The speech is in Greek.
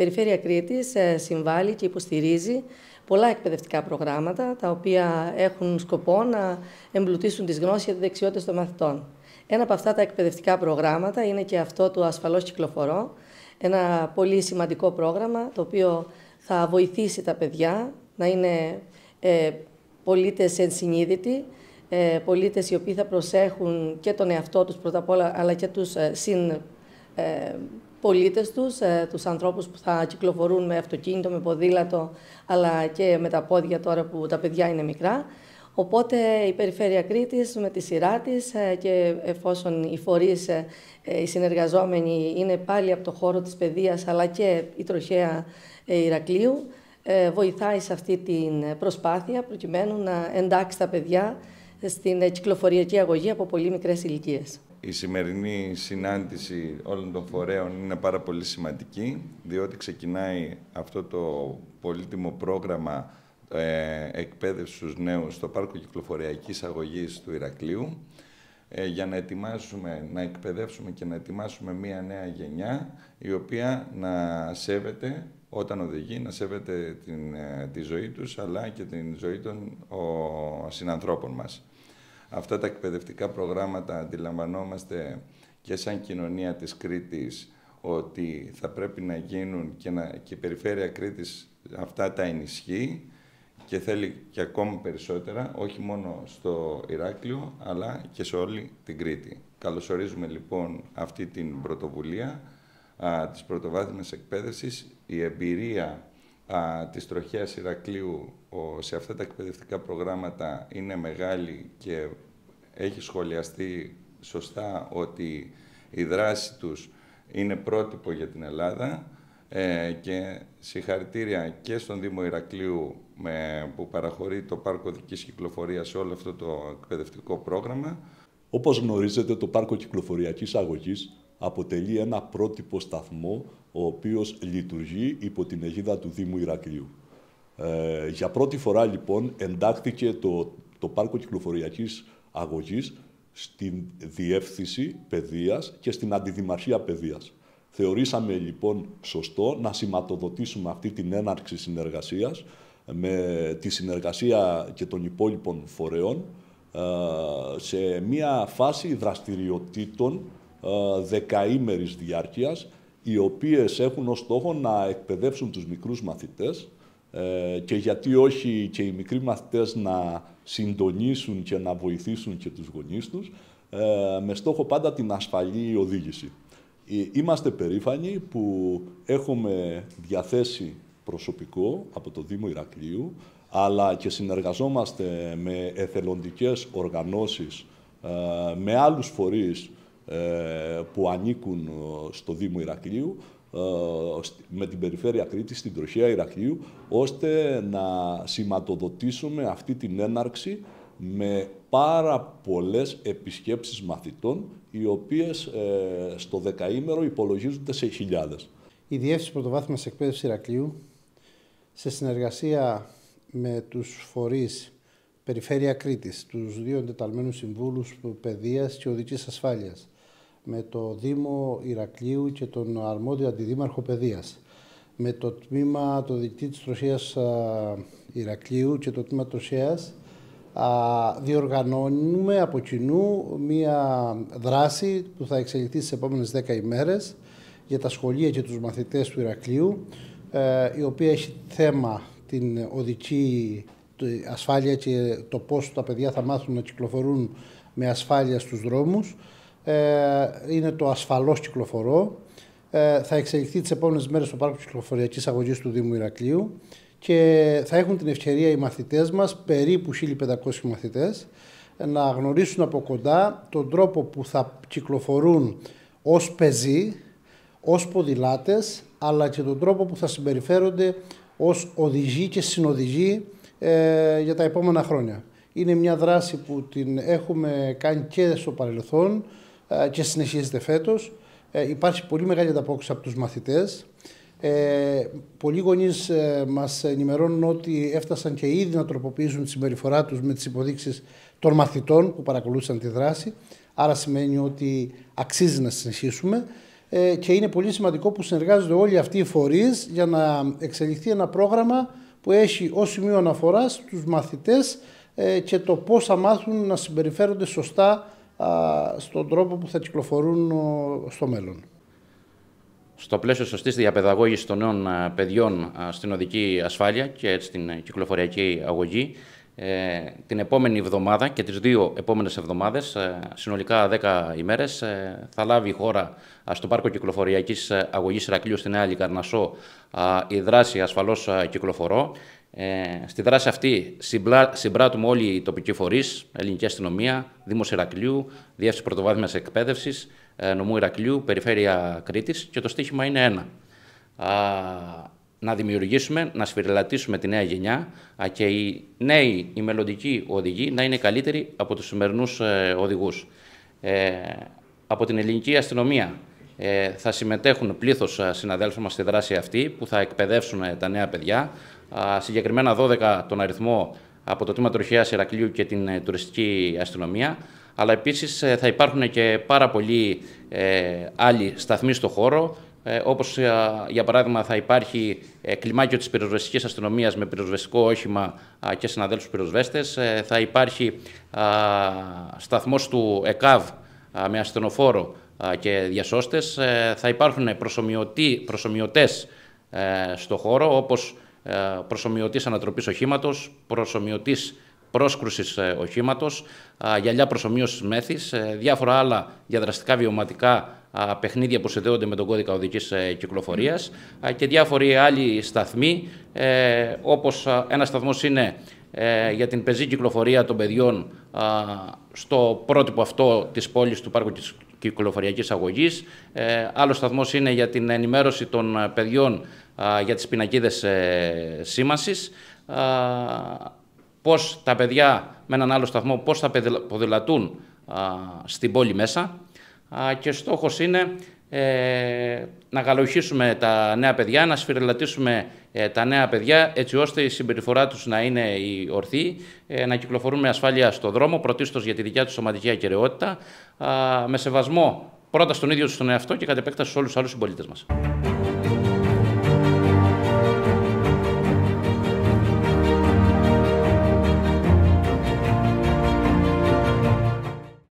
Περιφέρεια Κρήτης ε, συμβάλλει και υποστηρίζει πολλά εκπαιδευτικά προγράμματα, τα οποία έχουν σκοπό να εμπλουτίσουν τις γνώσεις και τις δεξιότητες των μαθητών. Ένα από αυτά τα εκπαιδευτικά προγράμματα είναι και αυτό του ασφαλό Κυκλοφορώ, ένα πολύ σημαντικό πρόγραμμα το οποίο θα βοηθήσει τα παιδιά να είναι ε, πολίτες ενσυνείδητοι, ε, οι οποίοι θα προσέχουν και τον εαυτό τους πρώτα απ' όλα, αλλά και τους ε, συν, ε, πολίτες τους, ε, τους ανθρώπους που θα κυκλοφορούν με αυτοκίνητο, με ποδήλατο, αλλά και με τα πόδια τώρα που τα παιδιά είναι μικρά. Οπότε η Περιφέρεια Κρήτης με τη σειρά της ε, και εφόσον οι φορείς, ε, οι συνεργαζόμενοι είναι πάλι από το χώρο της παιδείας αλλά και η τροχέα Ηρακλείου, βοηθάει σε αυτή την προσπάθεια προκειμένου να εντάξει τα παιδιά στην κυκλοφοριακή αγωγή από πολύ μικρές ηλικίες η σημερινή συνάντηση όλων των φορέων είναι πάρα πολύ σημαντική, διότι ξεκινάει αυτό το πολύτιμο πρόγραμμα ε, εκπαίδευσης στους νέους στο Πάρκο Κυκλοφοριακής Αγωγής του Ηρακλείου, ε, για να ετοιμάσουμε, να εκπαιδεύσουμε και να ετοιμάσουμε μία νέα γενιά, η οποία να σέβεται όταν οδηγεί, να σέβεται την, ε, τη ζωή τους, αλλά και την ζωή των συνανθρώπων μας αυτά τα εκπαιδευτικά προγράμματα αντιλαμβανόμαστε και σαν κοινωνία της Κρήτης ότι θα πρέπει να γίνουν και, να, και η Περιφέρεια Κρήτης αυτά τα ενισχύει και θέλει και ακόμη περισσότερα, όχι μόνο στο Ηράκλειο, αλλά και σε όλη την Κρήτη. Καλωσορίζουμε λοιπόν αυτή την πρωτοβουλία α, της πρωτοβάθμιας εκπαίδευσης. Η εμπειρία α, της τροχιάς Ηρακλείου σε αυτά τα εκπαιδευτικά προγράμματα είναι μεγάλη και έχει σχολιαστεί σωστά ότι η δράση τους είναι πρότυπο για την Ελλάδα ε, και συγχαρητήρια και στον Δήμο Ηρακλείου με, που παραχωρεί το Πάρκο Δικής Κυκλοφορίας σε όλο αυτό το εκπαιδευτικό πρόγραμμα. Όπως γνωρίζετε το Πάρκο Κυκλοφοριακής Αγωγής αποτελεί ένα πρότυπο σταθμό ο οποίος λειτουργεί υπό την αιγίδα του Δήμου Ηρακλείου. Ε, για πρώτη φορά λοιπόν εντάχθηκε το, το πάρκο κυκλοφοριακής αγωγής στην διεύθυνση παιδείας και στην αντιδημαρχία παιδείας. Θεωρήσαμε λοιπόν σωστό να σηματοδοτήσουμε αυτή την έναρξη συνεργασίας με τη συνεργασία και των υπόλοιπων φορέων ε, σε μια φάση δραστηριοτήτων ε, δεκαήμερης διάρκειας οι οποίες έχουν ως στόχο να εκπαιδεύσουν τους μικρούς μαθητές ε, και γιατί όχι και οι μικροί μαθητές να συντονίσουν και να βοηθήσουν και τους γονείς τους, ε, με στόχο πάντα την ασφαλή οδήγηση. Ε, είμαστε περήφανοι που έχουμε διαθέσει προσωπικό από το Δήμο Ηρακλείου, αλλά και συνεργαζόμαστε με εθελοντικές οργανώσεις, με άλλους φορείς ε, που ανήκουν ε, στο Δήμο Ηρακλείου ε, με την περιφέρεια Κρήτη, στην τροχέα Ηρακλείου, ώστε να σηματοδοτήσουμε αυτή την έναρξη με πάρα πολλές επισκέψεις μαθητών, οι οποίες στο δεκαήμερο υπολογίζονται σε χιλιάδες. Η Διεύθυνση Πρωτοβάθμιας Εκπαίδευσης Ηρακλείου, σε συνεργασία με τους φορείς Περιφέρεια Κρήτης, τους δύο εντεταλμένους συμβούλους παιδείας και οδικής ασφάλειας, με το Δήμο Ηρακλείου και τον αρμόδιο αντιδήμαρχο παιδείας, με το τμήμα το δικτή της Τροσίας Ηρακλείου και το τμήμα Τροσίας, διοργανώνουμε από κοινού μία δράση που θα εξελιχθεί στις επόμενες 10 ημέρες για τα σχολεία και τους μαθητές του Ηρακλείου, ε, η οποία έχει θέμα την οδική ασφάλεια και το πώς τα παιδιά θα μάθουν να κυκλοφορούν με ασφάλεια στους δρόμους. Ε, είναι το ασφαλώς κυκλοφορώ. Ε, θα εξελιχθεί τις επόμενες μέρες στο Πάρκο Κυκλοφοριακής Αγωγής του Δήμου Ηρακλείου και θα έχουν την ευκαιρία οι μαθητές μας, περίπου 1.500 μαθητές, να γνωρίσουν από κοντά τον τρόπο που θα κυκλοφορούν ως πεζοί, ως ποδηλάτες, αλλά και τον τρόπο που θα συμπεριφέρονται ως οδηγοί και συνοδηγοί ε, για τα επόμενα χρόνια. Είναι μια δράση που την έχουμε κάνει και στο παρελθόν ε, και συνεχίζεται φέτος. Ε, υπάρχει πολύ μεγάλη ανταπόκριση από τους μαθητές. Ε, πολλοί γονείς ε, μας ενημερώνουν ότι έφτασαν και ήδη να τροποποιήσουν τη συμπεριφορά τους με τις υποδείξεις των μαθητών που παρακολούθησαν τη δράση. Άρα σημαίνει ότι αξίζει να συνεχίσουμε ε, και είναι πολύ σημαντικό που συνεργάζονται όλοι αυτοί οι φορείς για να εξελιχθεί ένα πρόγραμμα που έχει ως σημείο αναφοράς τους μαθητές ε, και το πώς θα μάθουν να συμπεριφέρονται σωστά στον τρόπο που θα κυκλοφορούν στο μέλλον. Στο πλαίσιο σωστής διαπαιδαγώγησης των νέων ε, παιδιών ε, στην οδική ασφάλεια και στην κυκλοφοριακή αγωγή, ε, την επόμενη εβδομάδα και τις δύο επόμενες εβδομάδες, ε, συνολικά 10 ημέρες, ε, θα λάβει η χώρα στο Πάρκο Κυκλοφοριακής Αγωγής Ηρακλείου στην Νέα Καρνασό η δράση ασφαλώς κυκλοφορώ. στη δράση αυτή συμπλά, συμπράττουμε όλοι οι τοπικοί φορείς, Ελληνική Αστυνομία, Δήμος Ηρακλείου, Διεύθυνση Πρωτοβάθμιας Εκπαίδευσης, Νομού Ηρακλείου, Περιφέρεια Κρήτης και το στίχημα είναι ένα να δημιουργήσουμε, να σφυριλατήσουμε τη νέα γενιά και οι νέοι, οι μελλοντικοί οδηγοί να είναι καλύτεροι από τους σημερινούς ε, οδηγούς. Ε, από την ελληνική αστυνομία ε, θα συμμετέχουν πλήθος ε, συναδέλφων μας στη δράση αυτή που θα εκπαιδεύσουν τα νέα παιδιά. Α, συγκεκριμένα 12 τον αριθμό από το τμήμα τροχιάς Ιρακλείου και την ε, τουριστική αστυνομία. Αλλά επίσης θα υπάρχουν και πάρα πολλοί άλλοι σταθμοί στο χώρο ε, Όπως ε, για παράδειγμα θα υπάρχει ε, κλιμάκιο της πυροσβεστικής αστυνομίας με πυροσβεστικό όχημα και συναδέλφους πυροσβέστες. Ε, θα υπάρχει σταθμός του ΕΚΑΒ με ασθενοφόρο και διασώστες. Θα υπάρχουν προσωμιωτές στο χώρο, όπως προσωμιωτής ανατροπής οχήματος, προσωμιωτής πρόσκρουσης οχήματος, γυαλιά προσομιος μέθης, διάφορα άλλα διαδραστικά βιωματικά παιχνίδια που συνδέονται με τον κώδικα οδικής ε, κυκλοφορίας και διάφοροι άλλοι σταθμοί, ε, όπως ένας σταθμός είναι ε, για την πεζή κυκλοφορία των παιδιών στο πρότυπο αυτό της πόλης του Πάρκου της Κυκλοφοριακής Αγωγής. Άλλος σταθμός είναι για την ενημέρωση των παιδιών για τις πινακίδες σήμανσης. Πώς τα παιδιά με έναν άλλο σταθμό, πώς θα ποδηλατούν στην πόλη μέσα και στόχος είναι ε, να καλοχίσουμε τα νέα παιδιά, να σφυρελατήσουμε ε, τα νέα παιδιά έτσι ώστε η συμπεριφορά τους να είναι η ορθή, ε, να κυκλοφορούν με ασφάλεια στο δρόμο, πρωτίστως για τη δικιά τους σωματική ακαιρεότητα, με σεβασμό πρώτα στον ίδιο στον εαυτό και κατ' επέκταση σε όλους τους άλλους συμπολίτες μας.